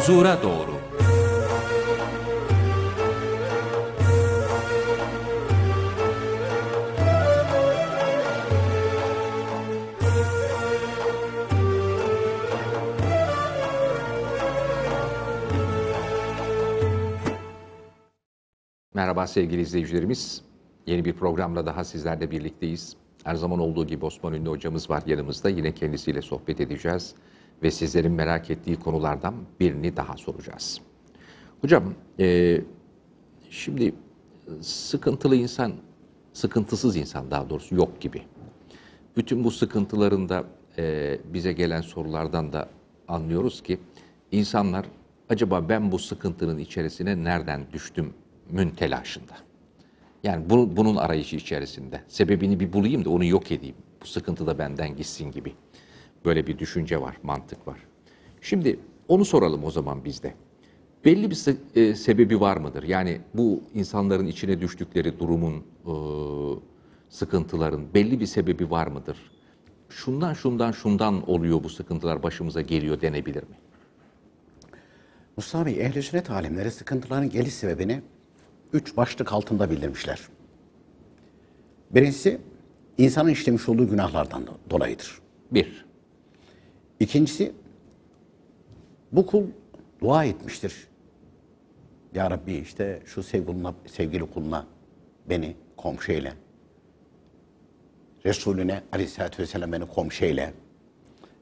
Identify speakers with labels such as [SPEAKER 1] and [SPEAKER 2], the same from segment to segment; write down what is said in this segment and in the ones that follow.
[SPEAKER 1] huzura doğru. Merhaba sevgili izleyicilerimiz. Yeni bir programla daha sizlerle birlikteyiz. Her zaman olduğu gibi Osman Ünlü hocamız var yanımızda. Yine kendisiyle sohbet edeceğiz ve sizlerin merak ettiği konulardan birini daha soracağız. Hocam, e, şimdi sıkıntılı insan, sıkıntısız insan daha doğrusu yok gibi. Bütün bu sıkıntılarında e, bize gelen sorulardan da anlıyoruz ki insanlar acaba ben bu sıkıntının içerisine nereden düştüm mün Yani bu, bunun arayışı içerisinde. Sebebini bir bulayım da onu yok edeyim. Bu sıkıntı da benden gitsin gibi. Böyle bir düşünce var, mantık var. Şimdi onu soralım o zaman bizde. Belli bir se e, sebebi var mıdır? Yani bu insanların içine düştükleri durumun, e, sıkıntıların belli bir sebebi var mıdır? Şundan şundan şundan oluyor bu sıkıntılar başımıza geliyor
[SPEAKER 2] denebilir mi? Mustafa Bey, ehl sünnet alimleri sıkıntıların geliş sebebini üç başlık altında bildirmişler. Birincisi, insanın işlemiş olduğu günahlardan dolayıdır. Bir. İkincisi bu kul dua etmiştir. Ya Rabbi işte şu sevgiluna, sevgili kuluna beni komşu eyle. Resulüne aleyhissalatü vesselam beni komşu eyle.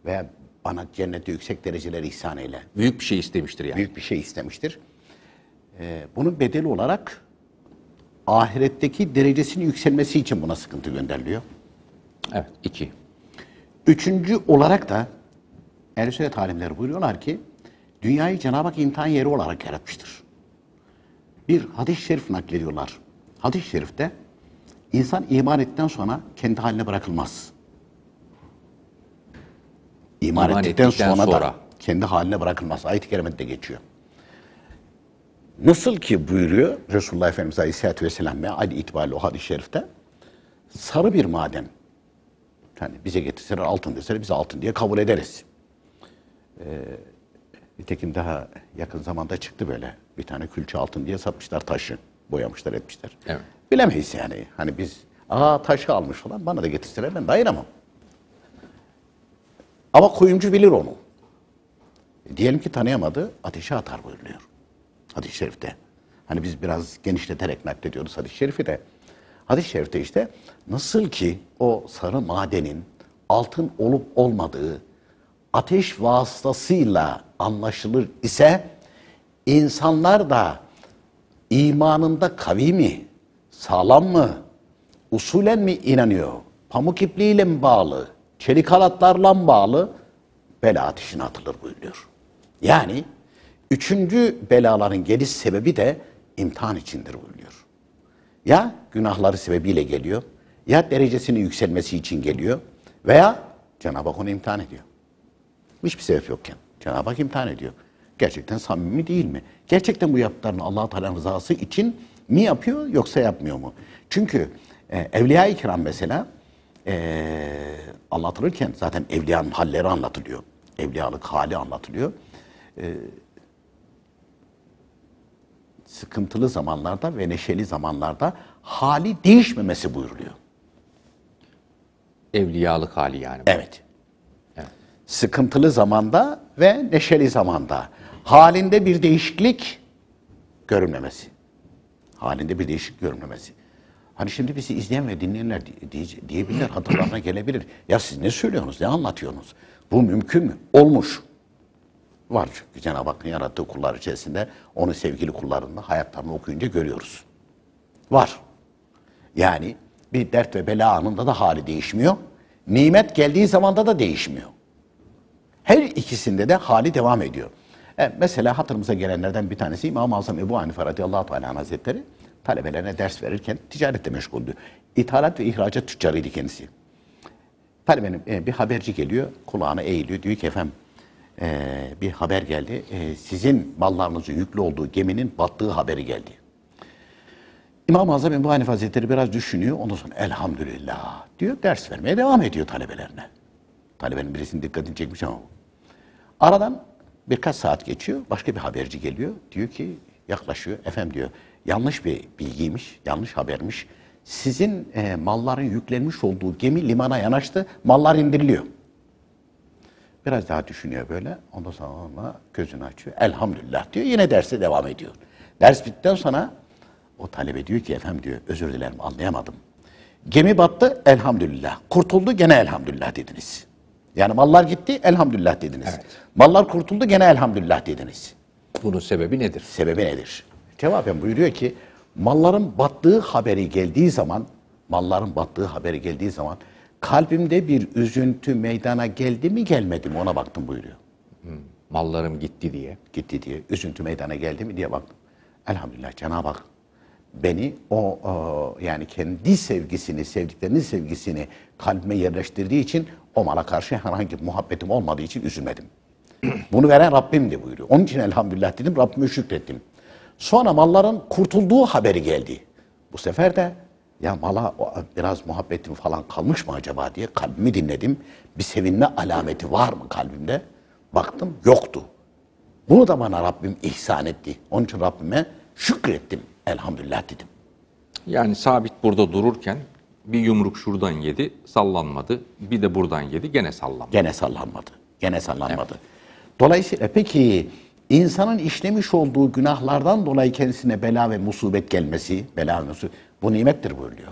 [SPEAKER 2] Veya bana cennette yüksek dereceleri ihsan eyle. Büyük bir şey istemiştir yani. Büyük bir şey istemiştir. Ee, bunun bedeli olarak ahiretteki derecesinin yükselmesi için buna sıkıntı gönderiliyor. Evet iki. Üçüncü olarak da Ehl-i Sünnet alimleri buyuruyorlar ki dünyayı Cenab-ı Hak imtihan yeri olarak yaratmıştır. Bir hadis-i şerif naklediyorlar. Hadis-i şerifte insan iman ettikten sonra kendi haline bırakılmaz. İman, iman ettikten, ettikten sonra, sonra da kendi haline bırakılmaz. Ayet-i Kerime'de geçiyor. Nasıl ki buyuruyor Resulullah Efendimiz Aleyhisselatü Vesselam ve itibariyle o hadis-i şerifte sarı bir maden yani bize getirseler altın deseler biz altın diye kabul ederiz. E, nitekim daha yakın zamanda çıktı böyle. Bir tane külçe altın diye satmışlar taşı. Boyamışlar etmişler. Evet. Bilemeyiz yani. Hani biz aa taşı almış falan bana da getirseler ben dayanamam. Ama kuyumcu bilir onu. E, diyelim ki tanıyamadı ateşe atar buyuruyor. Hadis-i şerifte. Hani biz biraz genişleterek naklediyoruz hadis-i şerifi de. Hadis-i şerifte işte nasıl ki o sarı madenin altın olup olmadığı ateş vasıtasıyla anlaşılır ise insanlar da imanında kavi mi, sağlam mı, usulen mi inanıyor? Pamuk ipliğiyle mi bağlı, çelik halatlarla mı bağlı? Bela ateşine atılır buyuruyor. Yani üçüncü belaların geliş sebebi de imtihan içindir buyuruyor. Ya günahları sebebiyle geliyor, ya derecesinin yükselmesi için geliyor veya Cenab-ı Hak onu imtihan ediyor. Hiçbir sebep yokken. Cenab-ı Hak imtihan ediyor. Gerçekten samimi değil mi? Gerçekten bu yaptıklarını allah Teala'nın rızası için mi yapıyor yoksa yapmıyor mu? Çünkü e, Evliya-i Kiram mesela e, anlatılırken zaten Evliya'nın halleri anlatılıyor. Evliyalık hali anlatılıyor. E, sıkıntılı zamanlarda ve neşeli zamanlarda hali değişmemesi buyuruluyor. Evliyalık hali yani. Evet sıkıntılı zamanda ve neşeli zamanda halinde bir değişiklik görünmemesi. Halinde bir değişik görünmemesi. Hani şimdi bizi izleyen ve dinleyenler diye, diyebilirler, hatırlarına gelebilir. Ya siz ne söylüyorsunuz, ne anlatıyorsunuz? Bu mümkün mü? Olmuş. Var çünkü Cenab-ı Hakk'ın yarattığı kullar içerisinde onu sevgili kullarında hayatlarını okuyunca görüyoruz. Var. Yani bir dert ve bela anında da hali değişmiyor. Nimet geldiği zamanda da değişmiyor. Her ikisinde de hali devam ediyor. E, mesela hatırımıza gelenlerden bir tanesi İmam-ı Azam Ebu Hanife radıyallahu teala hazretleri talebelerine ders verirken ticaretle meşguldü. İthalat ve ihracat tüccarıydı kendisi. Talebenin e, bir haberci geliyor, kulağına eğiliyor. Diyor ki efendim e, bir haber geldi. E, sizin mallarınızın yüklü olduğu geminin battığı haberi geldi. İmam-ı Azam Ebu Hanife Hazretleri biraz düşünüyor. Ondan sonra elhamdülillah diyor. Ders vermeye devam ediyor talebelerine. Talebenin birisinin dikkatini çekmiş ama Aradan birkaç saat geçiyor. Başka bir haberci geliyor. Diyor ki yaklaşıyor. Efendim diyor yanlış bir bilgiymiş, yanlış habermiş. Sizin e, malların yüklenmiş olduğu gemi limana yanaştı. Mallar indiriliyor. Biraz daha düşünüyor böyle. Ondan sonra gözünü açıyor. Elhamdülillah diyor. Yine derse devam ediyor. Ders bittikten sonra o talebe diyor ki efendim diyor özür dilerim anlayamadım. Gemi battı elhamdülillah. Kurtuldu gene elhamdülillah dediniz. Yani mallar gitti elhamdülillah dediniz. Evet. Mallar kurtuldu gene elhamdülillah dediniz. Bunun sebebi nedir? Sebebi nedir? Cevaben buyuruyor ki malların battığı haberi geldiği zaman malların battığı haberi geldiği zaman kalbimde bir üzüntü meydana geldi mi gelmedi mi ona baktım buyuruyor. Hmm, mallarım gitti diye. Gitti diye. Üzüntü meydana geldi mi diye baktım. Elhamdülillah Cenab-ı Hak beni o, o yani kendi sevgisini, sevdiklerinin sevgisini kalbime yerleştirdiği için o Oman'a karşı herhangi bir muhabbetim olmadığı için üzülmedim. Bunu veren Rabbimdi buyuruyor. Onun için elhamdülillah dedim, Rabbime şükrettim. Sonra malların kurtulduğu haberi geldi. Bu sefer de ya mala biraz muhabbetim falan kalmış mı acaba diye kalbimi dinledim. Bir sevinme alameti var mı kalbimde? Baktım yoktu. Bunu da bana Rabbim ihsan etti. Onun için Rabbime şükrettim. Elhamdülillah dedim. Yani sabit burada dururken bir yumruk şuradan yedi,
[SPEAKER 1] sallanmadı. Bir de buradan yedi, gene sallanmadı. Gene sallanmadı. Gene sallanmadı. Evet.
[SPEAKER 2] Dolayısıyla e peki insanın işlemiş olduğu günahlardan dolayı kendisine bela ve musibet gelmesi, bela ve musibet bu nimettir buyuruyor.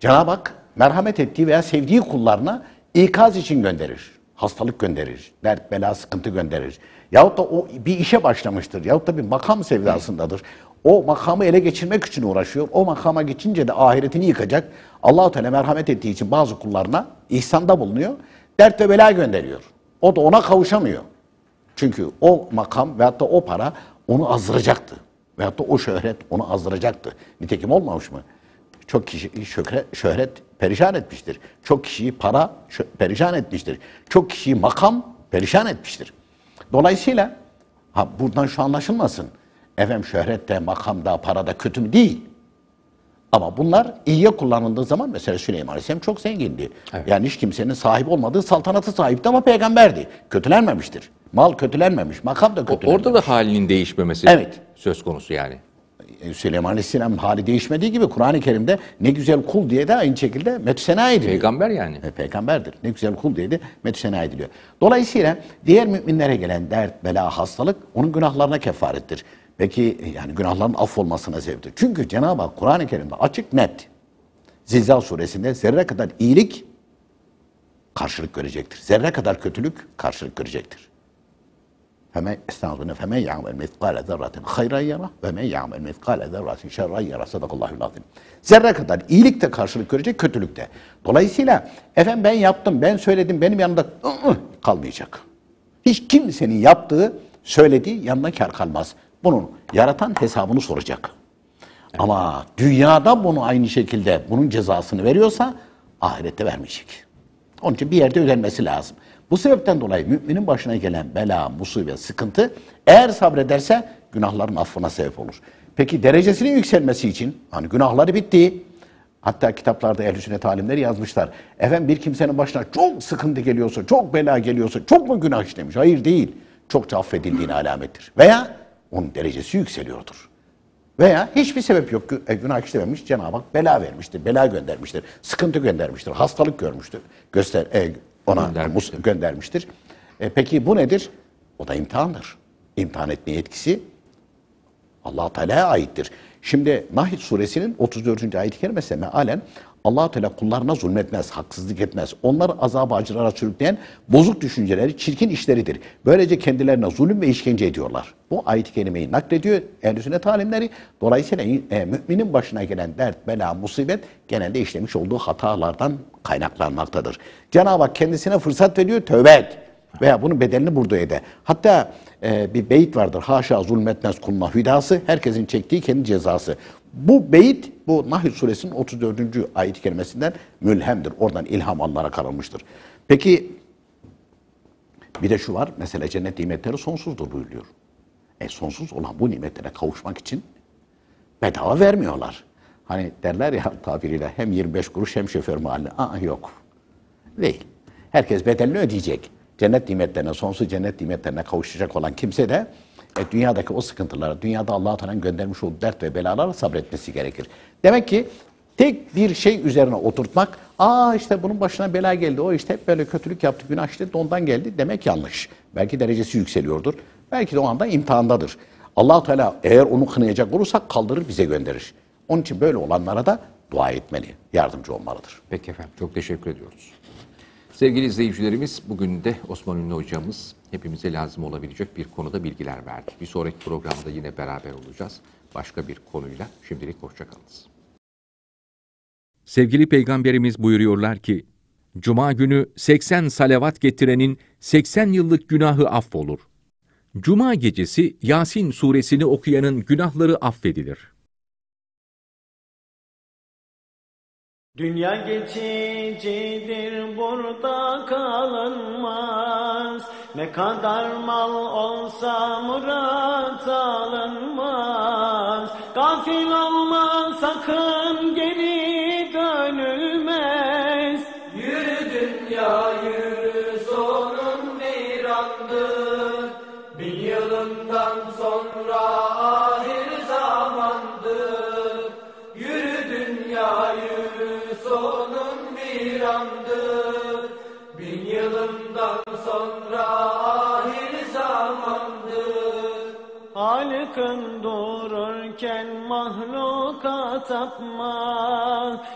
[SPEAKER 2] Cenab-ı Hak merhamet ettiği veya sevdiği kullarına ikaz için gönderir. Hastalık gönderir, dert, bela, sıkıntı gönderir. Yahut da o bir işe başlamıştır. Yahut da bir makam sevdasındadır. O makamı ele geçirmek için uğraşıyor. O makama geçince de ahiretini yıkacak. Allahu Teala merhamet ettiği için bazı kullarına ihsanda bulunuyor. Dert ve bela gönderiyor. O da ona kavuşamıyor. Çünkü o makam veyahut da o para onu azdıracaktı. Veyahut da o şöhret onu azdıracaktı. Nitekim olmamış mı? Çok kişi şöhret, şöhret perişan etmiştir. Çok kişiyi para perişan etmiştir. Çok kişiyi makam perişan etmiştir. Dolayısıyla ha buradan şu anlaşılmasın. Efendim şöhret de, makam da, para da kötü mü? Değil. Ama bunlar iyiye kullanıldığı zaman mesela Süleyman Aleyhisselam çok zengindi. Evet. Yani hiç kimsenin sahip olmadığı saltanatı sahipti ama peygamberdi. Kötülenmemiştir. Mal kötülenmemiş, makam da kötülenmemiş. O, orada da halinin
[SPEAKER 1] değişmemesi evet. söz konusu yani.
[SPEAKER 2] E, Süleyman Aleyhisselam hali değişmediği gibi Kur'an-ı Kerim'de ne güzel kul diye de aynı şekilde metüsena ediliyor. Peygamber yani. E, peygamberdir. Ne güzel kul diye de metüsena ediliyor. Dolayısıyla diğer müminlere gelen dert, bela, hastalık onun günahlarına kefarettir. Peki yani günahların affolmasına sebeptir. Çünkü Cenab-ı Hak Kur'an-ı Kerim'de açık net Zilzal suresinde zerre kadar iyilik karşılık görecektir. Zerre kadar kötülük karşılık görecektir. Feme estağfurullah feme ya'mel mitkale zerratin hayran yara ve men ya'mel mitkale zerratin şerran yara sadakallahu lazim. Zerre kadar iyilik de karşılık görecek kötülük de. Dolayısıyla efendim ben yaptım, ben söyledim, benim yanımda kalmayacak. Hiç kimsenin yaptığı, söylediği yanına kar kalmaz. Bunun yaratan hesabını soracak. Ama dünyada bunu aynı şekilde bunun cezasını veriyorsa ahirette vermeyecek. Onun için bir yerde ödenmesi lazım. Bu sebepten dolayı müminin başına gelen bela, musibet, sıkıntı eğer sabrederse günahların affına sebep olur. Peki derecesinin yükselmesi için hani günahları bitti. Hatta kitaplarda ehl-i sünnet alimleri yazmışlar. Efendim bir kimsenin başına çok sıkıntı geliyorsa, çok bela geliyorsa çok mu günah işlemiş? Hayır değil. Çok affedildiğini alamettir. Veya onun derecesi yükseliyordur. Veya hiçbir sebep yok e, günah işlememiş Cenab-ı Hak bela vermiştir, bela göndermiştir, sıkıntı göndermiştir, hastalık görmüştür, göster e, ona göndermiştir. göndermiştir. E, peki bu nedir? O da imtihandır. İmtihan etme yetkisi allah Teala'ya aittir. Şimdi Nahil suresinin 34. ayet-i kerimesine mealen allah Teala kullarına zulmetmez, haksızlık etmez. Onlar azabı acılara sürükleyen bozuk düşünceleri, çirkin işleridir. Böylece kendilerine zulüm ve işkence ediyorlar. Bu ayet-i kerimeyi naklediyor ehl sünnet talimleri. Dolayısıyla e, müminin başına gelen dert, bela, musibet genelde işlemiş olduğu hatalardan kaynaklanmaktadır. Cenab-ı Hak kendisine fırsat veriyor, tövbe et. Veya bunun bedelini burada ede. Hatta e, bir beyit vardır. Haşa zulmetmez kuluna hüdası. Herkesin çektiği kendi cezası. Bu beyit bu Nahl suresinin 34. ayet-i mülhemdir. Oradan ilham Allah'a karılmıştır. Peki bir de şu var. Mesela cennet nimetleri sonsuzdur buyuruyor. E sonsuz olan bu nimetlere kavuşmak için bedava vermiyorlar. Hani derler ya tabiriyle hem 25 kuruş hem şoför mahalli. Aa yok. Değil. Herkes bedelini ödeyecek. Cennet nimetlerine, sonsuz cennet nimetlerine kavuşacak olan kimse de e, dünyadaki o sıkıntılara, dünyada Allah-u Teala'nın göndermiş olduğu dert ve belalara sabretmesi gerekir. Demek ki tek bir şey üzerine oturtmak, aa işte bunun başına bela geldi, o işte hep böyle kötülük yaptı, günah işte dondan geldi demek yanlış. Belki derecesi yükseliyordur, belki de o anda imtihandadır. allah Teala eğer onu kınayacak olursak kaldırır bize gönderir. Onun için böyle olanlara da dua etmeli, yardımcı olmalıdır. Peki efendim,
[SPEAKER 1] çok teşekkür ediyoruz. Sevgili izleyicilerimiz bugün de Osman Ünlü hocamız hepimize lazım olabilecek bir konuda bilgiler verdi. Bir sonraki programda yine beraber olacağız başka bir konuyla. Şimdilik hoşçakalınız. Sevgili Peygamberimiz buyuruyorlar ki, Cuma günü 80 salavat getirenin 80 yıllık günahı affolur. Cuma gecesi Yasin suresini okuyanın günahları affedilir.''
[SPEAKER 3] Dünya
[SPEAKER 4] geçicidir burada kalınmaz Ne kadar mal olsa murat alınmaz yakın dururken mahluka tapma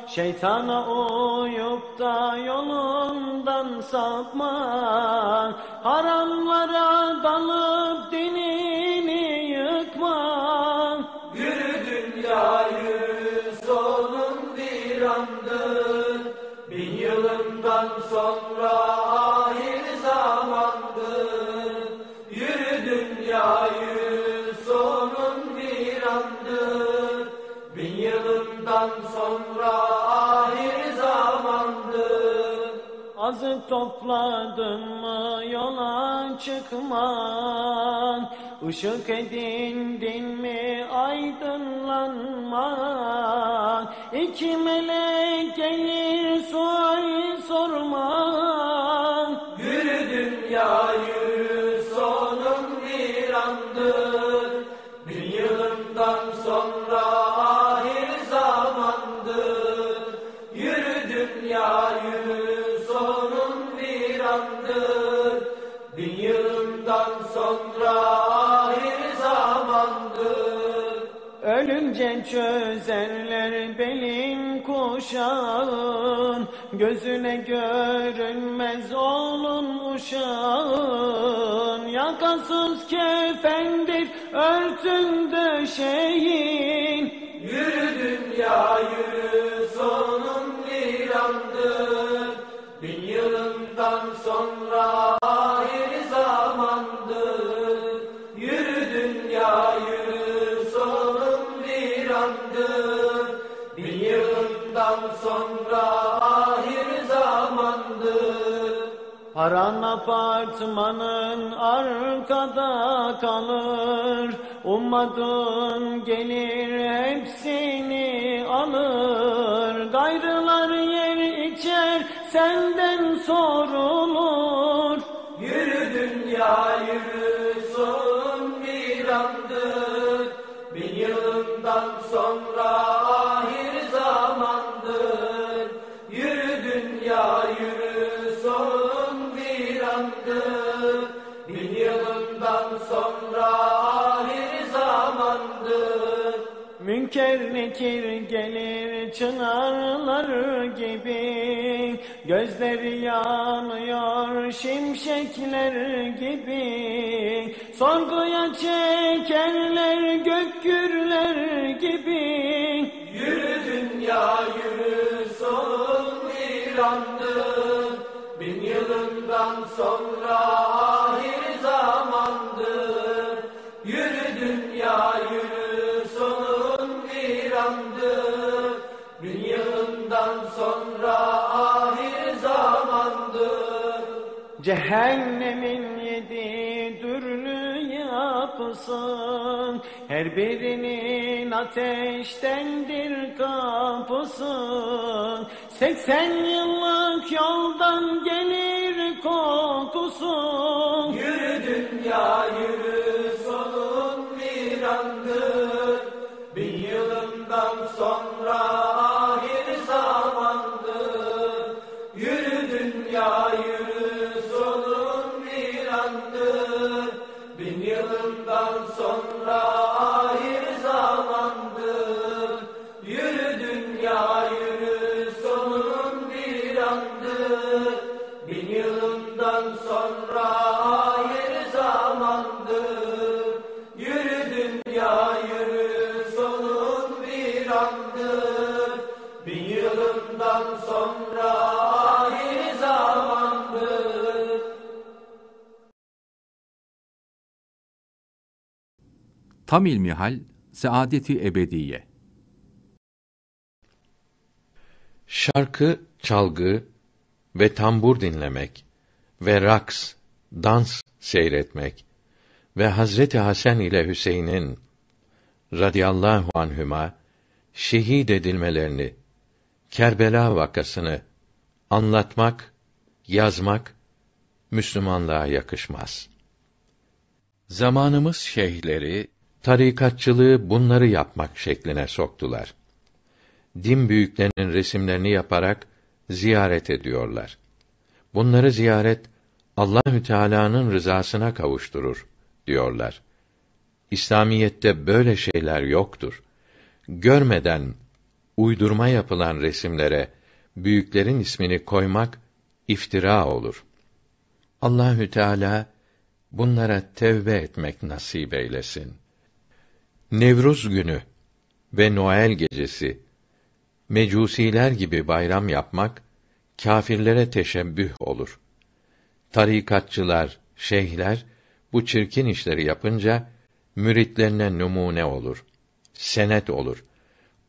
[SPEAKER 4] Şeytana uyup da yolundan sapma Haramlara dalıp dini Sazı topladım mı yola çıkman Işık edindin mi aydınlanman İki melek gelir sual
[SPEAKER 3] sorman
[SPEAKER 4] çözerler belim kuşağın Gözüne görünmez olun uşağın Yakasız kefendir örtün döşeyin
[SPEAKER 3] Yürü dünya yürü sonun virandır Bin yılından sonra
[SPEAKER 4] Aran apartmanın arkada kalır Ummadın gelir hepsini alır Gayrılar yer içer senden sorulur Yürü dünya
[SPEAKER 3] yürü son bir andır Bin yılından sonra
[SPEAKER 4] Lekir nekir gelir çınarlar gibi Gözleri yanıyor şimşekler gibi Sorguya çekerler gürler
[SPEAKER 3] gibi Yürü dünya yürü son İran'dı Bin yılından sonra
[SPEAKER 4] Cehennemin yedi dürlü yapısın Her birinin ateştendir kapısın Seksen yıllık yoldan gelir kokusun Yürü
[SPEAKER 3] dünya yürü
[SPEAKER 1] Tam ilmihal, saadeti ebediye. Şarkı, çalgı
[SPEAKER 5] ve tambur dinlemek ve raks, dans seyretmek ve Hazreti Hasan ile Hüseyin'in radıyallahu anhüma şehit edilmelerini, Kerbela vakasını anlatmak, yazmak Müslümanlığa yakışmaz. Zamanımız şeyhleri tarikatçılığı bunları yapmak şekline soktular. Din büyüklerinin resimlerini yaparak ziyaret ediyorlar. Bunları ziyaret Allahü Teala'nın rızasına kavuşturur diyorlar. İslamiyette böyle şeyler yoktur. Görmeden uydurma yapılan resimlere büyüklerin ismini koymak iftira olur. Allahü Teala bunlara tevbe etmek nasip eylesin. Nevruz günü ve Noel gecesi mecusiler gibi bayram yapmak kâfirlere teşebbüh olur. Tarikatçılar, şeyhler bu çirkin işleri yapınca müritlerine numune olur. Senet olur.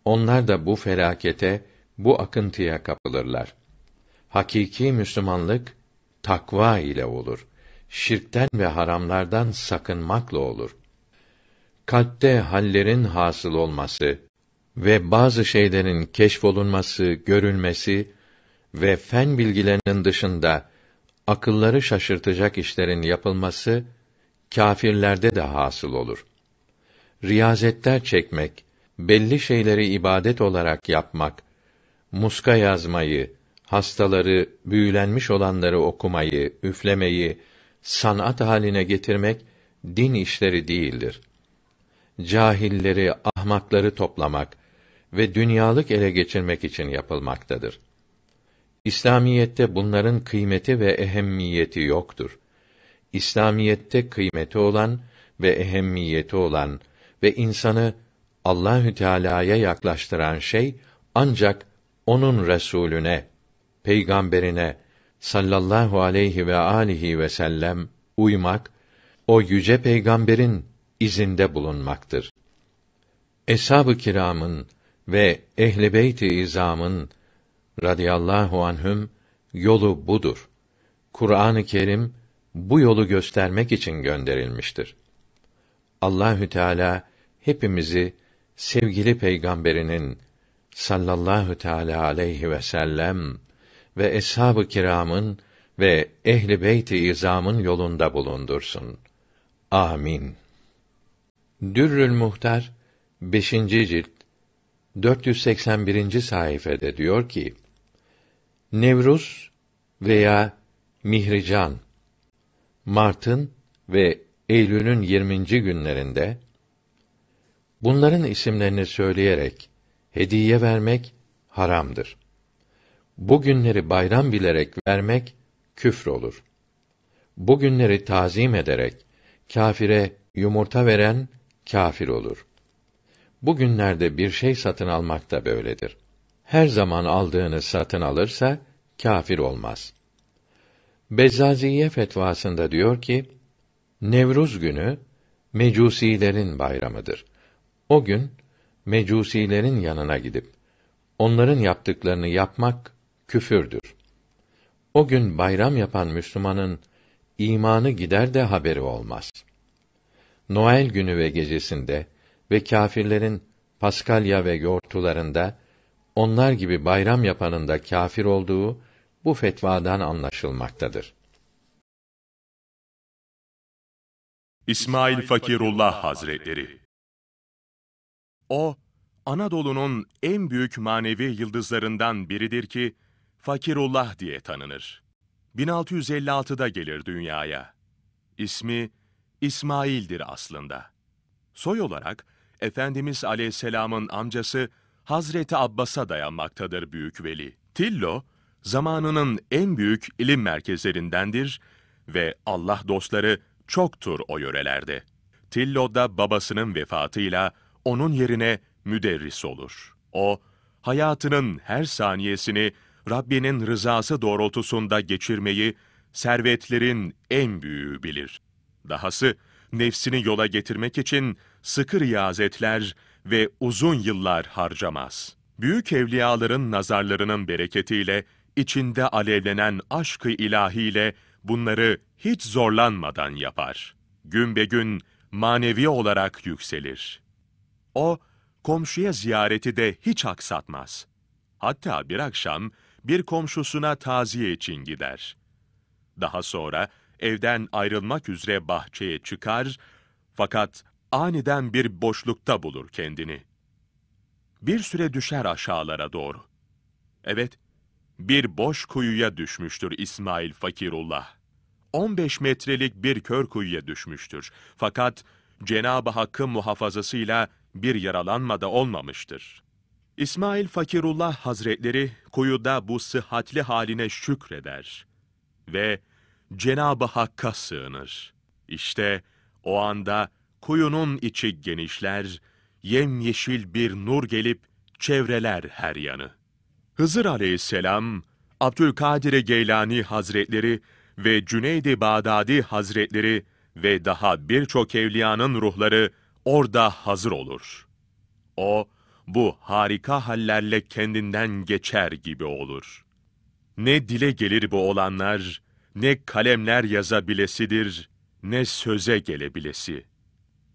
[SPEAKER 5] Onlar da bu felakete, bu akıntıya kapılırlar. Hakiki Müslümanlık takva ile olur. Şirkten ve haramlardan sakınmakla olur kalpte hallerin hasıl olması ve bazı şeylerin keşfolunması, görülmesi ve fen bilgilerinin dışında akılları şaşırtacak işlerin yapılması kâfirlerde de hasıl olur. Riyazetler çekmek, belli şeyleri ibadet olarak yapmak, muska yazmayı, hastaları, büyülenmiş olanları okumayı, üflemeyi sanat haline getirmek din işleri değildir cahilleri, ahmakları toplamak ve dünyalık ele geçirmek için yapılmaktadır. İslamiyette bunların kıymeti ve ehemmiyeti yoktur. İslamiyette kıymeti olan ve ehemmiyeti olan ve insanı Allahü Teala'ya yaklaştıran şey ancak onun resulüne, peygamberine sallallahu aleyhi ve alihi ve sellem uymak, o yüce peygamberin izinde bulunmaktır. Eshab-ı kiramın ve ehl-i beyt-i izamın radıyallahu anhüm yolu budur. Kur'an-ı Kerim bu yolu göstermek için gönderilmiştir. Allahü Teala hepimizi sevgili peygamberinin sallallahu teala aleyhi ve sellem ve eshab-ı kiramın ve ehli beyt-i izamın yolunda bulundursun. Amin. Dürrül Muhtar 5. cilt 481. sayfede diyor ki: Nevruz veya Mihrican Mart'ın ve Eylül'ün 20. günlerinde bunların isimlerini söyleyerek hediye vermek haramdır. Bu günleri bayram bilerek vermek küfür olur. Bu günleri tazim ederek kâfire yumurta veren kâfir olur. Bugünlerde bir şey satın almak da böyledir. Her zaman aldığını satın alırsa kâfir olmaz. Bezzaziye fetvasında diyor ki: Nevruz günü mecusilerin bayramıdır. O gün mecusilerin yanına gidip onların yaptıklarını yapmak küfürdür. O gün bayram yapan Müslümanın imanı gider de haberi olmaz.'' Noel günü ve gecesinde ve kâfirlerin Paskalya ve yortularında onlar gibi bayram yapanın da kâfir olduğu
[SPEAKER 3] bu fetvadan anlaşılmaktadır.
[SPEAKER 6] İsmail Fakirullah Hazretleri O, Anadolu'nun en büyük manevi yıldızlarından biridir ki, Fakirullah diye tanınır. 1656'da gelir dünyaya. İsmi, İsmail'dir aslında. Soy olarak Efendimiz Aleyhisselam'ın amcası Hazreti Abbas'a dayanmaktadır Büyük Veli. Tillo, zamanının en büyük ilim merkezlerindendir ve Allah dostları çoktur o yörelerde. Tillo da babasının vefatıyla onun yerine müderris olur. O, hayatının her saniyesini Rabbinin rızası doğrultusunda geçirmeyi servetlerin en büyüğü bilir. Dahası nefsini yola getirmek için sıkı riyazetler ve uzun yıllar harcamaz. Büyük evliyaların nazarlarının bereketiyle, içinde alevlenen aşkı ilahiyle bunları hiç zorlanmadan yapar. Gün be gün manevi olarak yükselir. O, komşuya ziyareti de hiç aksatmaz. Hatta bir akşam bir komşusuna taziye için gider. Daha sonra, evden ayrılmak üzere bahçeye çıkar fakat aniden bir boşlukta bulur kendini. Bir süre düşer aşağılara doğru. Evet, bir boş kuyuya düşmüştür İsmail Fakirullah. 15 metrelik bir kör kuyuya düşmüştür. Fakat Cenab-ı Hakk'ın muhafazasıyla bir yaralanma da olmamıştır. İsmail Fakirullah Hazretleri kuyuda bu sıhhatli haline şükreder ve Cenab-ı Hakk'a sığınır. İşte o anda kuyunun içi genişler, yemyeşil bir nur gelip çevreler her yanı. Hızır aleyhisselam, Abdülkadir Geylani hazretleri ve Cüneydi i Bağdadi hazretleri ve daha birçok evliyanın ruhları orada hazır olur. O, bu harika hallerle kendinden geçer gibi olur. Ne dile gelir bu olanlar, ne kalemler yazabilesidir, ne söze gelebilesi.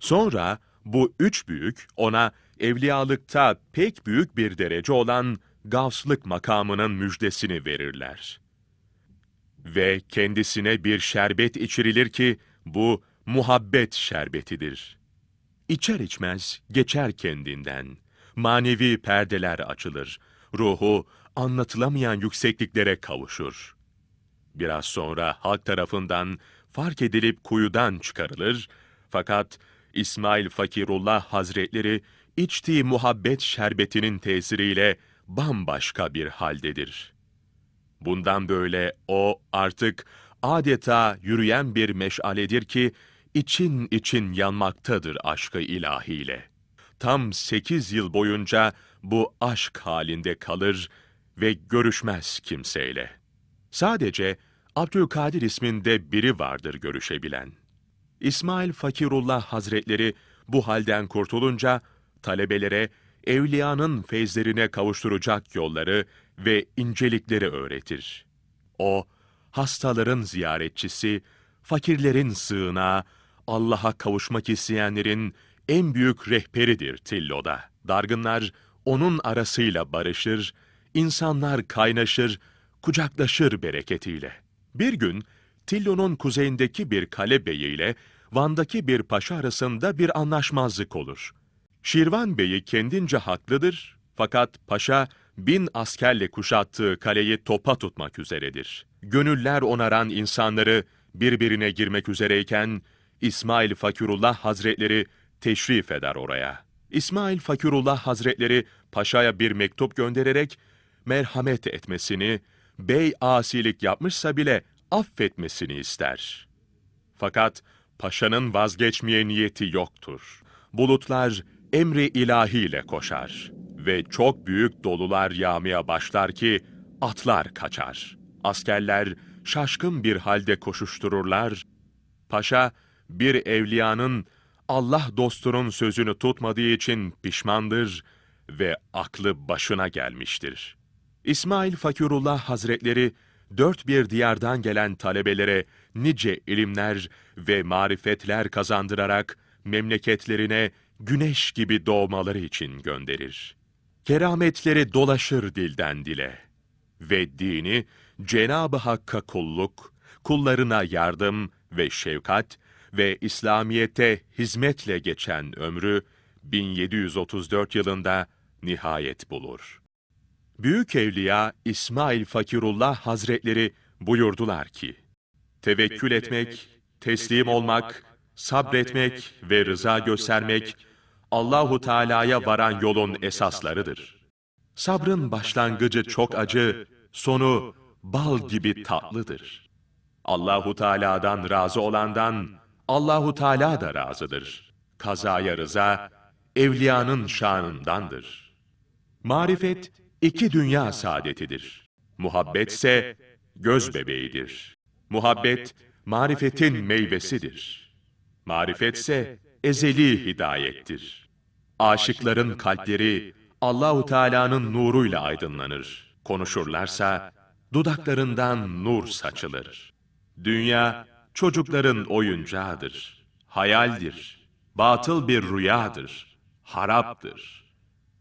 [SPEAKER 6] Sonra bu üç büyük ona evliyalıkta pek büyük bir derece olan gavslık makamının müjdesini verirler. Ve kendisine bir şerbet içirilir ki bu muhabbet şerbetidir. İçer içmez geçer kendinden, manevi perdeler açılır, ruhu anlatılamayan yüksekliklere kavuşur.'' Biraz sonra halk tarafından fark edilip kuyudan çıkarılır fakat İsmail Fakirullah Hazretleri içtiği muhabbet şerbetinin tesiriyle bambaşka bir haldedir. Bundan böyle o artık adeta yürüyen bir meşaledir ki için için yanmaktadır aşkı ilahiyle. Tam sekiz yıl boyunca bu aşk halinde kalır ve görüşmez kimseyle. Sadece Abdülkadir isminde biri vardır görüşebilen. İsmail Fakirullah Hazretleri bu halden kurtulunca talebelere evliyanın feyzlerine kavuşturacak yolları ve incelikleri öğretir. O, hastaların ziyaretçisi, fakirlerin sığınağı, Allah'a kavuşmak isteyenlerin en büyük rehberidir Tillo'da. Dargınlar onun arasıyla barışır, insanlar kaynaşır, kucaklaşır bereketiyle.'' Bir gün Tillo'nun kuzeyindeki bir kale beyi ile Van'daki bir paşa arasında bir anlaşmazlık olur. Şirvan Bey'i kendince haklıdır fakat paşa bin askerle kuşattığı kaleyi topa tutmak üzeredir. Gönüller onaran insanları birbirine girmek üzereyken İsmail Fakirullah Hazretleri teşrif eder oraya. İsmail Fakirullah Hazretleri paşaya bir mektup göndererek merhamet etmesini, bey asilik yapmışsa bile affetmesini ister. Fakat paşanın vazgeçmeye niyeti yoktur. Bulutlar emri ilahiyle koşar ve çok büyük dolular yağmaya başlar ki atlar kaçar. Askerler şaşkın bir halde koşuştururlar. Paşa bir evliyanın Allah dostunun sözünü tutmadığı için pişmandır ve aklı başına gelmiştir. İsmail Fakirullah Hazretleri dört bir diyardan gelen talebelere nice ilimler ve marifetler kazandırarak memleketlerine güneş gibi doğmaları için gönderir. Kerametleri dolaşır dilden dile ve dini Cenab-ı Hakk'a kulluk, kullarına yardım ve şefkat ve İslamiyete hizmetle geçen ömrü 1734 yılında nihayet bulur. Büyük Evliya İsmail Fakirullah Hazretleri buyurdular ki, Tevekkül etmek, teslim olmak, sabretmek ve rıza göstermek, Allahu Teala'ya varan yolun esaslarıdır. Sabrın başlangıcı çok acı, sonu bal gibi tatlıdır. Allahu Teala'dan razı olandan Allahu Teala da razıdır. Kazaya rıza evliyanın şanındandır. Marifet iki dünya saadetidir. Muhabbetse göz bebeğidir. Muhabbet marifetin meyvesidir. Marifetse ezeli hidayettir. Aşıkların kalpleri Allahu Teala'nın nuruyla aydınlanır. Konuşurlarsa dudaklarından nur saçılır. Dünya çocukların oyuncağıdır. Hayaldir. Batıl bir rüyadır. Haraptır.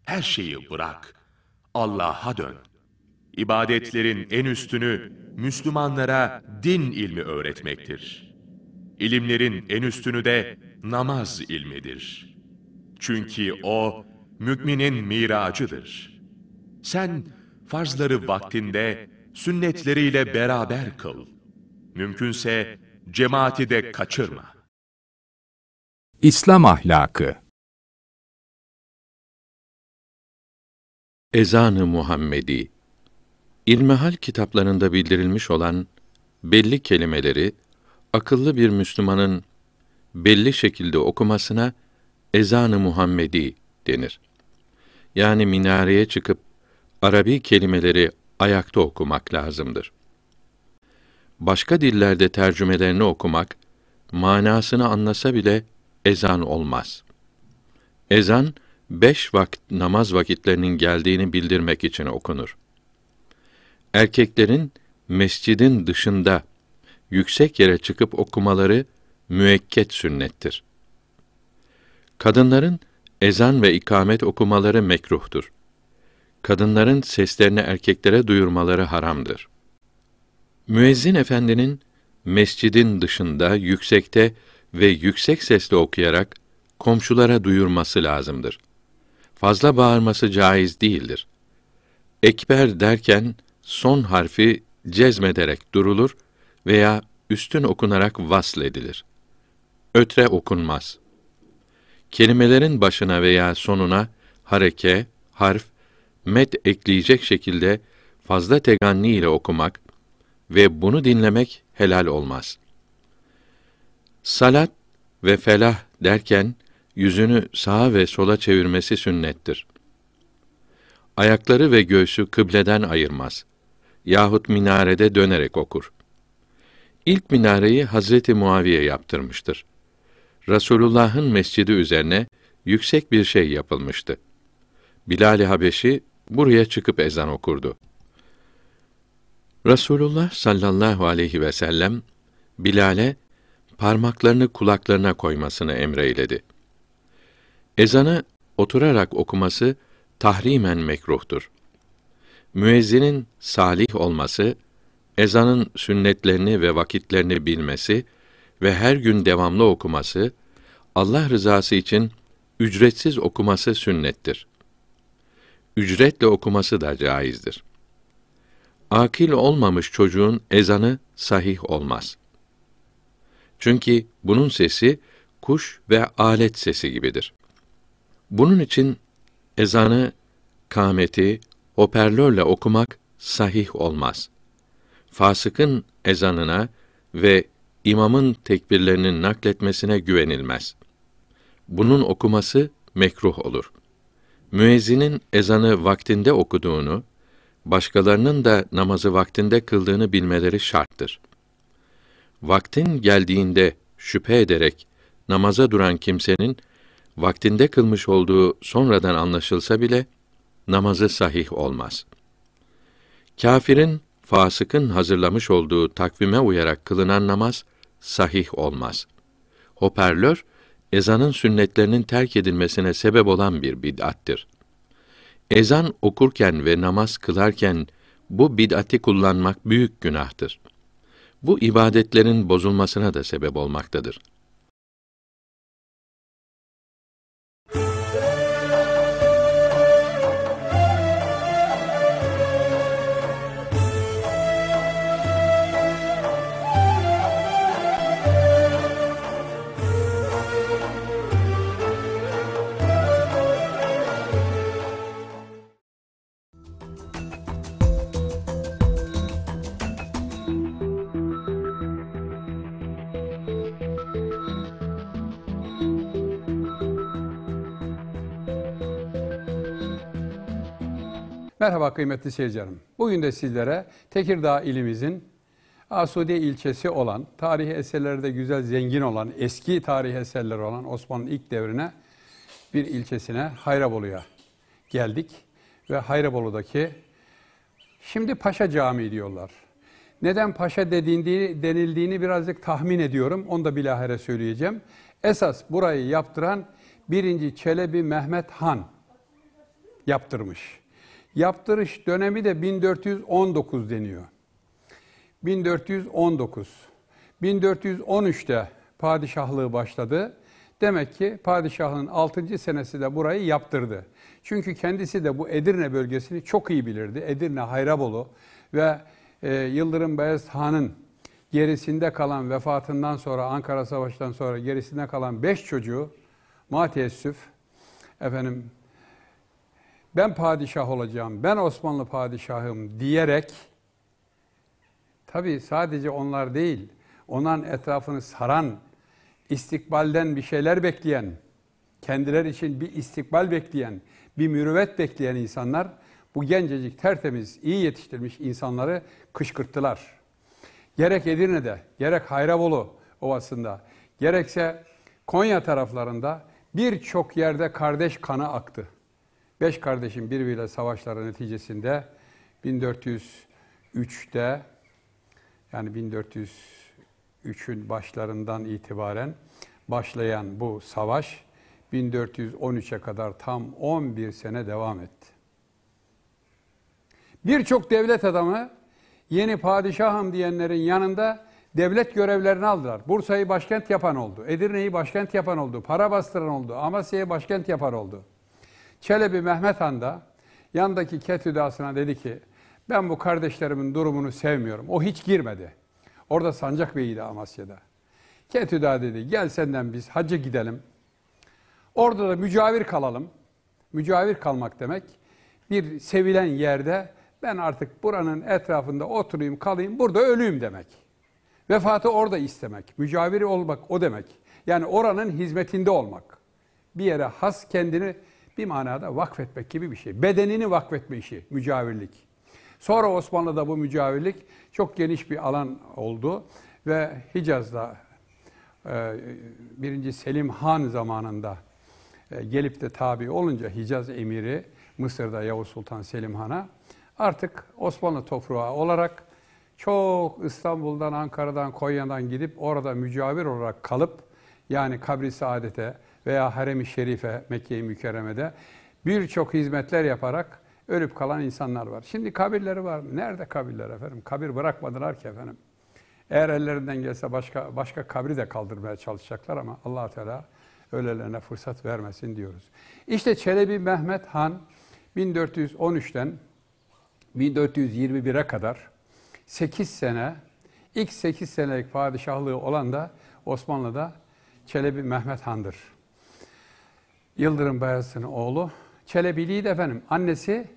[SPEAKER 6] Her şeyi bırak. Allah'a dön. İbadetlerin en üstünü Müslümanlara din ilmi öğretmektir. İlimlerin en üstünü de namaz ilmidir. Çünkü o müminin miracıdır. Sen farzları vaktinde sünnetleriyle beraber kıl. Mümkünse cemaati de kaçırma.
[SPEAKER 3] İslam ahlakı
[SPEAKER 5] Ezanı Muhammedi İlmihal kitaplarında bildirilmiş olan belli kelimeleri akıllı bir Müslümanın belli şekilde okumasına ezanı Muhammedi denir. Yani minareye çıkıp Arabi kelimeleri ayakta okumak lazımdır. Başka dillerde tercümelerini okumak manasını anlasa bile ezan olmaz. Ezan beş vakit namaz vakitlerinin geldiğini bildirmek için okunur. Erkeklerin mescidin dışında yüksek yere çıkıp okumaları müekket sünnettir. Kadınların ezan ve ikamet okumaları mekruhtur. Kadınların seslerini erkeklere duyurmaları haramdır. Müezzin efendinin mescidin dışında yüksekte ve yüksek sesle okuyarak komşulara duyurması lazımdır fazla bağırması caiz değildir. Ekber derken son harfi cezmederek durulur veya üstün okunarak vasl edilir. Ötre okunmaz. Kelimelerin başına veya sonuna hareke, harf, met ekleyecek şekilde fazla teganni ile okumak ve bunu dinlemek helal olmaz. Salat ve felah derken yüzünü sağa ve sola çevirmesi sünnettir. Ayakları ve göğsü kıbleden ayırmaz. Yahut minarede dönerek okur. İlk minareyi Hazreti Muaviye yaptırmıştır. Rasulullah'ın mescidi üzerine yüksek bir şey yapılmıştı. Bilal-i Habeşi buraya çıkıp ezan okurdu. Rasulullah sallallahu aleyhi ve sellem Bilal'e parmaklarını kulaklarına koymasını emreyledi. Ezanı oturarak okuması tahrimen mekruhtur. Müezzinin salih olması, ezanın sünnetlerini ve vakitlerini bilmesi ve her gün devamlı okuması, Allah rızası için ücretsiz okuması sünnettir. Ücretle okuması da caizdir. Akil olmamış çocuğun ezanı sahih olmaz. Çünkü bunun sesi kuş ve alet sesi gibidir. Bunun için ezanı kâmeti hoparlörle okumak sahih olmaz. Fasıkın ezanına ve imamın tekbirlerini nakletmesine güvenilmez. Bunun okuması mekruh olur. Müezzinin ezanı vaktinde okuduğunu, başkalarının da namazı vaktinde kıldığını bilmeleri şarttır. Vaktin geldiğinde şüphe ederek namaza duran kimsenin vaktinde kılmış olduğu sonradan anlaşılsa bile namazı sahih olmaz. Kafirin, fasıkın hazırlamış olduğu takvime uyarak kılınan namaz sahih olmaz. Hoparlör ezanın sünnetlerinin terk edilmesine sebep olan bir bidattır. Ezan okurken ve namaz kılarken bu bid'ati kullanmak büyük günahtır. Bu ibadetlerin bozulmasına da sebep olmaktadır.''
[SPEAKER 7] Merhaba kıymetli seyircilerim. Bugün de sizlere Tekirdağ ilimizin Asude ilçesi olan, tarihi eserlerde güzel zengin olan, eski tarihi eserler olan Osmanlı ilk devrine bir ilçesine Hayrabolu'ya geldik. Ve Hayrabolu'daki şimdi Paşa Camii diyorlar. Neden paşa dediğini, denildiğini birazcık tahmin ediyorum. Onu da bilahare söyleyeceğim. Esas burayı yaptıran birinci Çelebi Mehmet Han yaptırmış. Yaptırış dönemi de 1419 deniyor. 1419. 1413'te padişahlığı başladı. Demek ki padişahın 6. senesi de burayı yaptırdı. Çünkü kendisi de bu Edirne bölgesini çok iyi bilirdi. Edirne, Hayrabolu ve e, Yıldırım Beyazıt Han'ın gerisinde kalan vefatından sonra Ankara Savaşı'ndan sonra gerisinde kalan 5 çocuğu ma teessüf efendim ben padişah olacağım, ben Osmanlı padişahım diyerek tabi sadece onlar değil, onların etrafını saran, istikbalden bir şeyler bekleyen, kendileri için bir istikbal bekleyen, bir mürüvvet bekleyen insanlar bu gencecik tertemiz, iyi yetiştirmiş insanları kışkırttılar. Gerek Edirne'de, gerek Hayrabolu Ovası'nda, gerekse Konya taraflarında birçok yerde kardeş kanı aktı. Beş kardeşin birbiriyle savaşları neticesinde 1403'te yani 1403'ün başlarından itibaren başlayan bu savaş 1413'e kadar tam 11 sene devam etti. Birçok devlet adamı yeni padişahım diyenlerin yanında devlet görevlerini aldılar. Bursa'yı başkent yapan oldu, Edirne'yi başkent yapan oldu, para bastıran oldu, Amasya'yı başkent yapan oldu. Çelebi Mehmet Han da yandaki ket dedi ki ben bu kardeşlerimin durumunu sevmiyorum. O hiç girmedi. Orada Sancak Bey'iydi Amasya'da. Ket dedi gel senden biz hacca gidelim. Orada da mücavir kalalım. Mücavir kalmak demek bir sevilen yerde ben artık buranın etrafında oturayım kalayım burada ölüyüm demek. Vefatı orada istemek. Mücavir olmak o demek. Yani oranın hizmetinde olmak. Bir yere has kendini bir manada vakfetmek gibi bir şey. Bedenini vakfetme işi, mücavirlik. Sonra Osmanlı'da bu mücavirlik çok geniş bir alan oldu ve Hicaz'da e, birinci Selim Han zamanında e, gelip de tabi olunca Hicaz emiri Mısır'da Yavuz Sultan Selim Han'a artık Osmanlı toprağı olarak çok İstanbul'dan, Ankara'dan, Konya'dan gidip orada mücavir olarak kalıp yani kabri saadete veya harem-i şerife Mekke-i Mükerreme'de birçok hizmetler yaparak ölüp kalan insanlar var. Şimdi kabirleri var. Nerede kabirler efendim? Kabir bırakmadılar ki efendim. Eğer ellerinden gelse başka başka kabri de kaldırmaya çalışacaklar ama Allah Teala ölelerine fırsat vermesin diyoruz. İşte Çelebi Mehmet Han 1413'ten 1421'e kadar 8 sene ilk 8 senelik padişahlığı olan da Osmanlı'da Çelebi Mehmet Han'dır. Yıldırım Bayezid'in oğlu. Çelebiliydi efendim annesi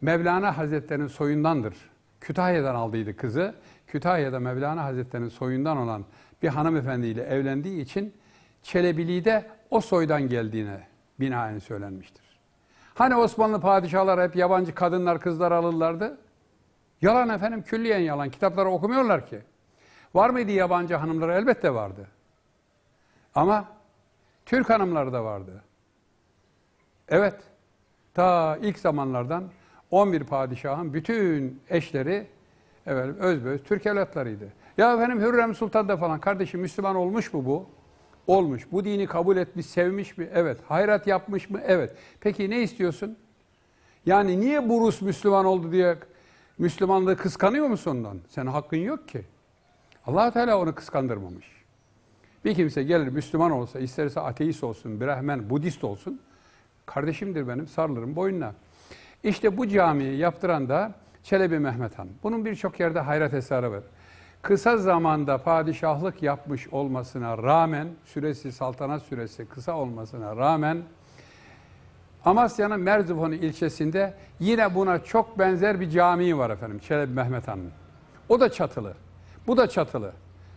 [SPEAKER 7] Mevlana Hazretleri'nin soyundandır. Kütahya'dan aldıydı kızı. Kütahya'da Mevlana Hazretleri'nin soyundan olan bir hanımefendiyle evlendiği için Çelebiliği de o soydan geldiğine binaen söylenmiştir. Hani Osmanlı padişahlar hep yabancı kadınlar, kızlar alırlardı? Yalan efendim, külliyen yalan. Kitapları okumuyorlar ki. Var mıydı yabancı hanımları? Elbette vardı. Ama Türk hanımları da vardı. Evet, ta ilk zamanlardan 11 padişahın bütün eşleri efendim, özbeöz Türk evlatlarıydı. Ya efendim Hürrem Sultan da falan, kardeşim Müslüman olmuş mu bu? Olmuş. Bu dini kabul etmiş, sevmiş mi? Evet. Hayrat yapmış mı? Evet. Peki ne istiyorsun? Yani niye bu Rus Müslüman oldu diye Müslümanlığı kıskanıyor musun ondan? Senin hakkın yok ki. allah Teala onu kıskandırmamış. Bir kimse gelir Müslüman olsa, isterse ateist olsun, Brahman, Budist olsun, kardeşimdir benim, sarılırım boynuna. İşte bu camiyi yaptıran da Çelebi Mehmet Han. Bunun birçok yerde hayret eseri var. Kısa zamanda padişahlık yapmış olmasına rağmen, süresi saltanat süresi kısa olmasına rağmen, Amasya'nın Merzifon ilçesinde yine buna çok benzer bir cami var efendim Çelebi Mehmet Han'ın. O da çatılı. Bu da çatılı.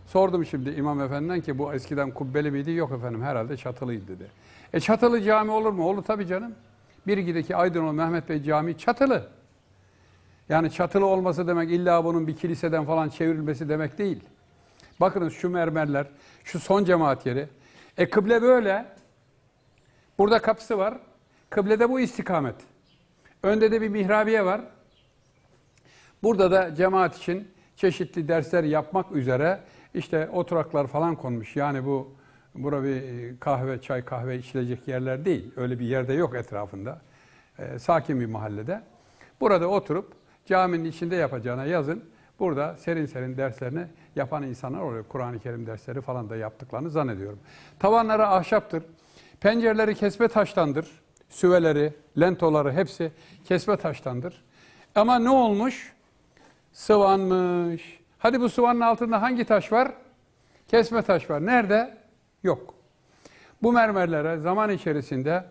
[SPEAKER 7] Sordum şimdi imam efendiden ki bu eskiden kubbeli miydi? Yok efendim herhalde çatılıydı dedi. E çatılı cami olur mu? Olur tabii canım. Bir gideki Aydınoğlu Mehmet Bey cami çatılı. Yani çatılı olması demek illa bunun bir kiliseden falan çevrilmesi demek değil. Bakınız şu mermerler, şu son cemaat yeri. E kıble böyle. Burada kapısı var. Kıblede bu istikamet. Önde de bir mihrabiye var. Burada da cemaat için çeşitli dersler yapmak üzere işte oturaklar falan konmuş. Yani bu bura bir e, kahve, çay kahve içilecek yerler değil. Öyle bir yerde yok etrafında. E, sakin bir mahallede. Burada oturup caminin içinde yapacağına yazın. Burada serin serin derslerini yapan insanlar oluyor. Kur'an-ı Kerim dersleri falan da yaptıklarını zannediyorum. Tavanları ahşaptır. Pencereleri kesme taştandır. Süveleri, lentoları hepsi kesme taştandır. Ama ne olmuş? Sıvanmış, Hadi bu sıvanın altında hangi taş var? Kesme taş var. Nerede? Yok. Bu mermerlere zaman içerisinde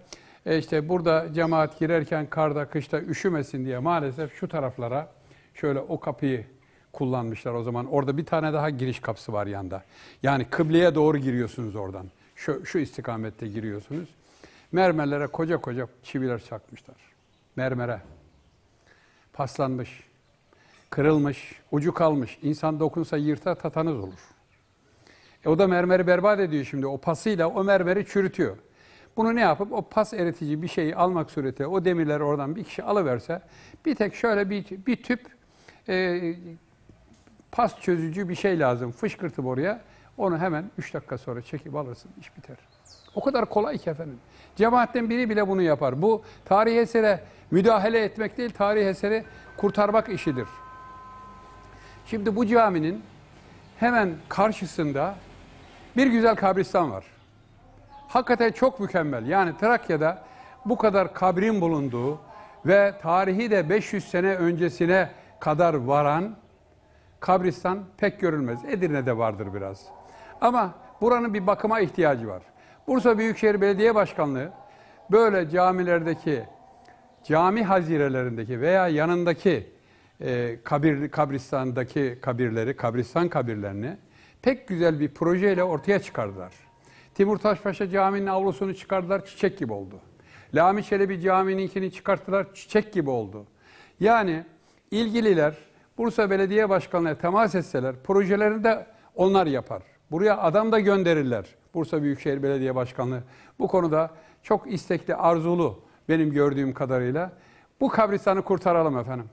[SPEAKER 7] e, işte burada cemaat girerken karda kışta üşümesin diye maalesef şu taraflara şöyle o kapıyı kullanmışlar o zaman. Orada bir tane daha giriş kapısı var yanda. Yani kıbleye doğru giriyorsunuz oradan. Şu, şu istikamette giriyorsunuz. Mermerlere koca koca çiviler çakmışlar. Mermere. Paslanmış kırılmış, ucu kalmış. İnsan dokunsa yırta tatanız olur. E o da mermeri berbat ediyor şimdi. O pasıyla o mermeri çürütüyor. Bunu ne yapıp o pas eritici bir şeyi almak sureti, o demirleri oradan bir kişi alıverse bir tek şöyle bir, bir tüp e, pas çözücü bir şey lazım. Fışkırtıp oraya onu hemen 3 dakika sonra çekip alırsın iş biter. O kadar kolay ki efendim. Cemaatten biri bile bunu yapar. Bu tarih esere müdahale etmek değil, tarih eseri kurtarmak işidir. Şimdi bu caminin hemen karşısında bir güzel kabristan var. Hakikaten çok mükemmel. Yani Trakya'da bu kadar kabrin bulunduğu ve tarihi de 500 sene öncesine kadar varan kabristan pek görülmez. Edirne'de vardır biraz. Ama buranın bir bakıma ihtiyacı var. Bursa Büyükşehir Belediye Başkanlığı böyle camilerdeki, cami hazirelerindeki veya yanındaki e, kabir, kabristandaki kabirleri, kabristan kabirlerini pek güzel bir projeyle ortaya çıkardılar. Timur Taşpaşa Camii'nin avlusunu çıkardılar, çiçek gibi oldu. Lami Çelebi Camii'ninkini çıkarttılar, çiçek gibi oldu. Yani ilgililer Bursa Belediye Başkanı'na temas etseler projelerini de onlar yapar. Buraya adam da gönderirler. Bursa Büyükşehir Belediye Başkanlığı bu konuda çok istekli, arzulu benim gördüğüm kadarıyla. Bu kabristanı kurtaralım efendim.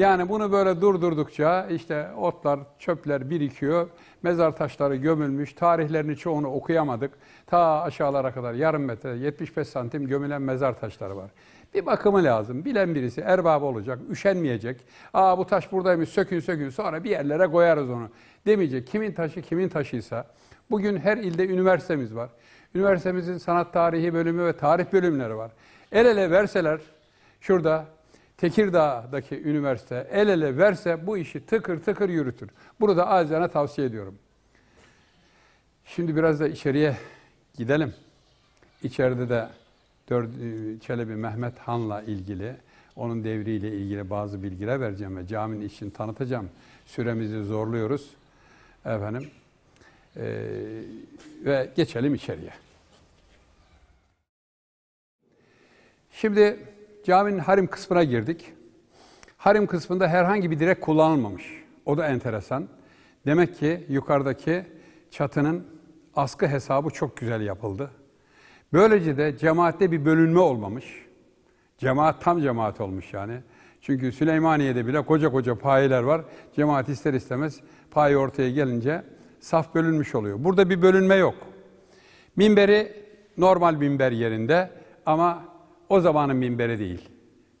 [SPEAKER 7] Yani bunu böyle durdurdukça işte otlar, çöpler birikiyor. Mezar taşları gömülmüş. Tarihlerini çoğunu okuyamadık. Ta aşağılara kadar yarım metre, 75 santim gömülen mezar taşları var. Bir bakımı lazım. Bilen birisi erbabı olacak, üşenmeyecek. Aa bu taş buradaymış sökün sökün sonra bir yerlere koyarız onu. Demeyecek kimin taşı kimin taşıysa. Bugün her ilde üniversitemiz var. Üniversitemizin sanat tarihi bölümü ve tarih bölümleri var. El ele verseler şurada Tekirdağ'daki üniversite el ele verse bu işi tıkır tıkır yürütür. Bunu da acizane tavsiye ediyorum. Şimdi biraz da içeriye gidelim. İçeride de e, Çelebi Mehmet Han'la ilgili, onun devriyle ilgili bazı bilgiler vereceğim ve caminin için tanıtacağım. Süremizi zorluyoruz. Efendim, ee, ve geçelim içeriye. Şimdi caminin harim kısmına girdik. Harim kısmında herhangi bir direk kullanılmamış. O da enteresan. Demek ki yukarıdaki çatının askı hesabı çok güzel yapıldı. Böylece de cemaatte bir bölünme olmamış. Cemaat tam cemaat olmuş yani. Çünkü Süleymaniye'de bile koca koca payiler var. Cemaat ister istemez payi ortaya gelince saf bölünmüş oluyor. Burada bir bölünme yok. Minberi normal minber yerinde ama o zamanın minberi değil,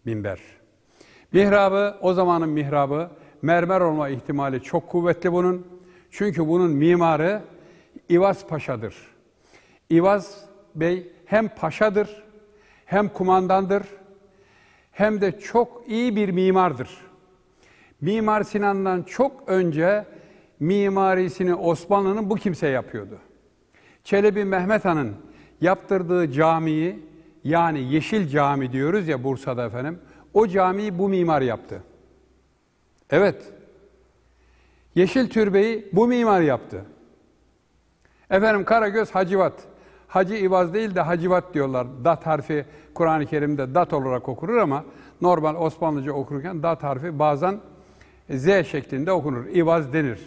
[SPEAKER 7] minber. Mihrabı, o zamanın mihrabı mermer olma ihtimali çok kuvvetli bunun. Çünkü bunun mimarı İvaz Paşa'dır. İvaz Bey hem paşadır, hem kumandandır, hem de çok iyi bir mimardır. Mimar Sinan'dan çok önce mimarisini Osmanlı'nın bu kimse yapıyordu. Çelebi Mehmet Han'ın yaptırdığı camiyi yani Yeşil Cami diyoruz ya Bursa'da efendim. O camiyi bu mimar yaptı. Evet. Yeşil Türbe'yi bu mimar yaptı. Efendim Karagöz Hacivat. Hacı İvaz değil de Hacivat diyorlar. Dat harfi Kur'an-ı Kerim'de dat olarak okunur ama normal Osmanlıca okurken dat harfi bazen Z şeklinde okunur. İvaz denir.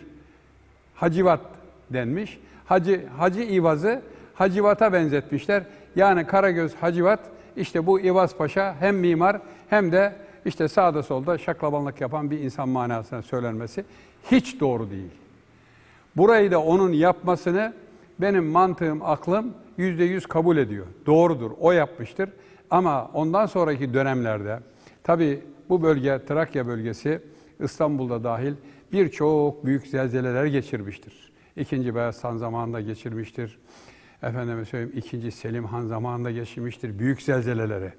[SPEAKER 7] Hacivat denmiş. Hacı, Hacı İvaz'ı Hacivat'a benzetmişler. Yani Karagöz Hacivat işte bu İvaz Paşa hem mimar hem de işte sağda solda şaklabanlık yapan bir insan manasına söylenmesi hiç doğru değil. Burayı da onun yapmasını benim mantığım, aklım yüzde yüz kabul ediyor. Doğrudur, o yapmıştır. Ama ondan sonraki dönemlerde tabi bu bölge, Trakya bölgesi İstanbul'da dahil birçok büyük zelzeleler geçirmiştir. İkinci Beyazıt Han zamanında geçirmiştir efendime söyleyeyim ikinci Selim Han zamanında geçirmiştir büyük zelzeleleri.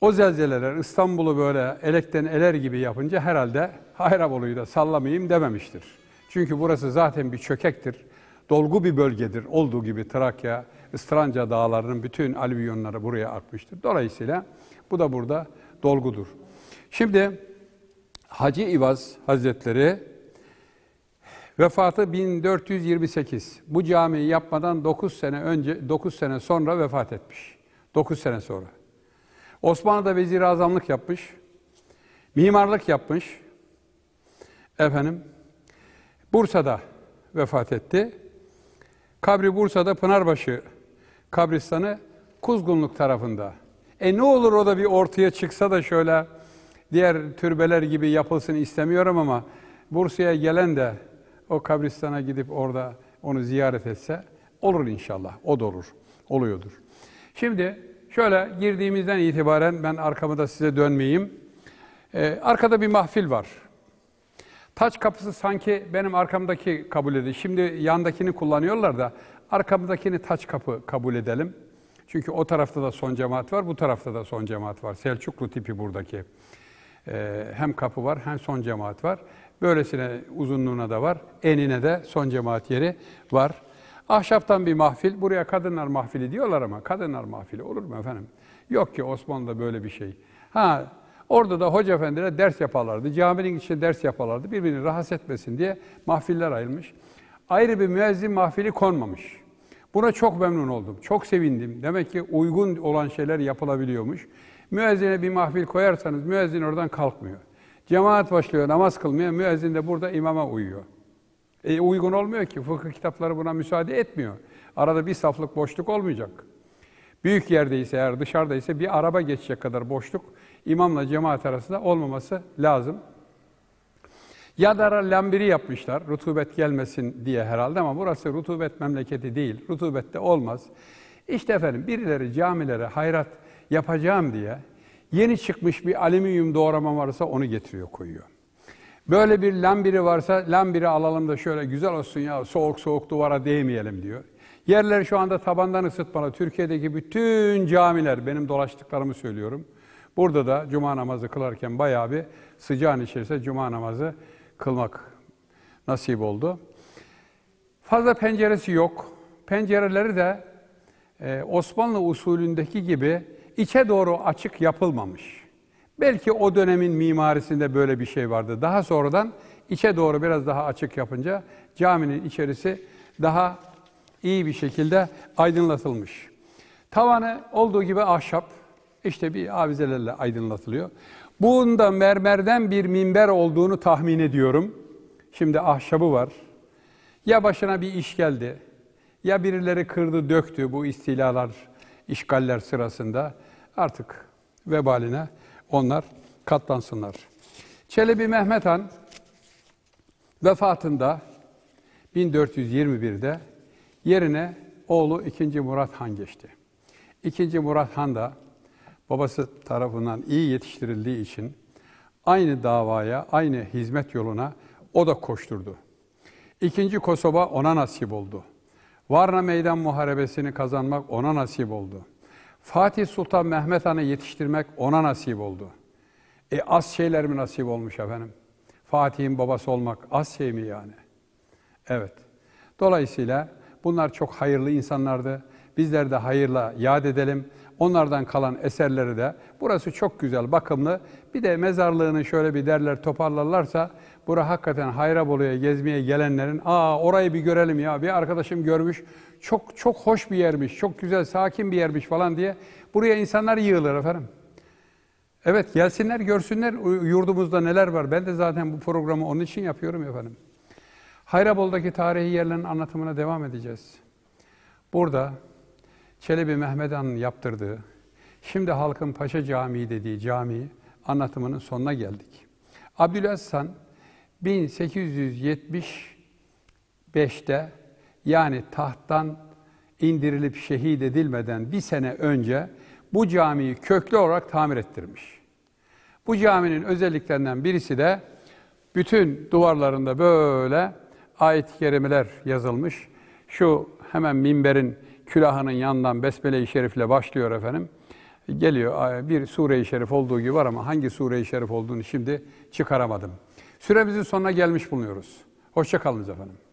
[SPEAKER 7] O zelzeleler İstanbul'u böyle elekten eler gibi yapınca herhalde Hayrabolu'yu da sallamayayım dememiştir. Çünkü burası zaten bir çökektir, dolgu bir bölgedir. Olduğu gibi Trakya, Istranca dağlarının bütün alüvyonları buraya akmıştır. Dolayısıyla bu da burada dolgudur. Şimdi Hacı İvaz Hazretleri Vefatı 1428. Bu camiyi yapmadan 9 sene önce 9 sene sonra vefat etmiş. 9 sene sonra. Osmanlı'da vezir azamlık yapmış. Mimarlık yapmış. Efendim Bursa'da vefat etti. Kabri Bursa'da Pınarbaşı kabristanı Kuzgunluk tarafında. E ne olur o da bir ortaya çıksa da şöyle diğer türbeler gibi yapılsın istemiyorum ama Bursa'ya gelen de o kabristana gidip orada onu ziyaret etse olur inşallah. O da olur. Oluyordur. Şimdi şöyle girdiğimizden itibaren ben arkamı da size dönmeyeyim. Ee, arkada bir mahfil var. Taç kapısı sanki benim arkamdaki kabul edildi. Şimdi yandakini kullanıyorlar da arkamdakini taç kapı kabul edelim. Çünkü o tarafta da son cemaat var, bu tarafta da son cemaat var. Selçuklu tipi buradaki. Ee, hem kapı var hem son cemaat var. Böylesine uzunluğuna da var. Enine de son cemaat yeri var. Ahşaptan bir mahfil. Buraya kadınlar mahfili diyorlar ama kadınlar mahfili olur mu efendim? Yok ki Osmanlı'da böyle bir şey. Ha Orada da hoca efendiler ders yaparlardı. Caminin içinde ders yaparlardı. Birbirini rahatsız etmesin diye mahfiller ayrılmış. Ayrı bir müezzin mahfili konmamış. Buna çok memnun oldum. Çok sevindim. Demek ki uygun olan şeyler yapılabiliyormuş. Müezzine bir mahfil koyarsanız müezzin oradan kalkmıyor. Cemaat başlıyor namaz kılmaya, müezzin de burada imama uyuyor. E, uygun olmuyor ki, fıkıh kitapları buna müsaade etmiyor. Arada bir saflık boşluk olmayacak. Büyük yerdeyse eğer dışarıdaysa bir araba geçecek kadar boşluk imamla cemaat arasında olmaması lazım. Ya Yadara lambiri yapmışlar. Rutubet gelmesin diye herhalde ama burası rutubet memleketi değil. Rutubette olmaz. İşte efendim birileri camilere hayrat yapacağım diye Yeni çıkmış bir alüminyum doğrama varsa onu getiriyor koyuyor. Böyle bir lambiri varsa lambiri alalım da şöyle güzel olsun ya soğuk soğuk duvara değmeyelim diyor. Yerler şu anda tabandan ısıtmalı. Türkiye'deki bütün camiler benim dolaştıklarımı söylüyorum. Burada da cuma namazı kılarken bayağı bir sıcağın içerisinde cuma namazı kılmak nasip oldu. Fazla penceresi yok. Pencereleri de e, Osmanlı usulündeki gibi içe doğru açık yapılmamış. Belki o dönemin mimarisinde böyle bir şey vardı. Daha sonradan içe doğru biraz daha açık yapınca caminin içerisi daha iyi bir şekilde aydınlatılmış. Tavanı olduğu gibi ahşap, işte bir avizelerle aydınlatılıyor. Bunda mermerden bir minber olduğunu tahmin ediyorum. Şimdi ahşabı var. Ya başına bir iş geldi, ya birileri kırdı, döktü bu istilalar, işgaller sırasında artık vebaline onlar katlansınlar. Çelebi Mehmet Han vefatında 1421'de yerine oğlu 2. Murat Han geçti. 2. Murat Han da babası tarafından iyi yetiştirildiği için aynı davaya, aynı hizmet yoluna o da koşturdu. İkinci Kosova ona nasip oldu. Varna Meydan Muharebesini kazanmak ona nasip oldu. Fatih Sultan Mehmet Han'ı yetiştirmek ona nasip oldu. E az şeyler mi nasip olmuş efendim? Fatih'in babası olmak az şey mi yani? Evet. Dolayısıyla bunlar çok hayırlı insanlardı. Bizler de hayırla yad edelim. Onlardan kalan eserleri de burası çok güzel, bakımlı. Bir de mezarlığını şöyle bir derler toparlarlarsa bura hakikaten Hayrabolu'ya gezmeye gelenlerin aa orayı bir görelim ya bir arkadaşım görmüş çok çok hoş bir yermiş, çok güzel sakin bir yermiş falan diye buraya insanlar yığılır efendim. Evet gelsinler görsünler yurdumuzda neler var. Ben de zaten bu programı onun için yapıyorum efendim. Hayrabolu'daki tarihi yerlerin anlatımına devam edeceğiz. Burada Çelebi Mehmet Han'ın yaptırdığı, şimdi halkın Paşa Camii dediği cami anlatımının sonuna geldik. Abdülaziz Han 1875'te yani tahttan indirilip şehit edilmeden bir sene önce bu camiyi köklü olarak tamir ettirmiş. Bu caminin özelliklerinden birisi de bütün duvarlarında böyle ayet-i kerimeler yazılmış. Şu hemen minberin külahının yandan Besmele-i Şerif'le başlıyor efendim. Geliyor bir sure-i şerif olduğu gibi var ama hangi sure-i şerif olduğunu şimdi çıkaramadım. Süremizin sonuna gelmiş bulunuyoruz. Hoşçakalınız efendim.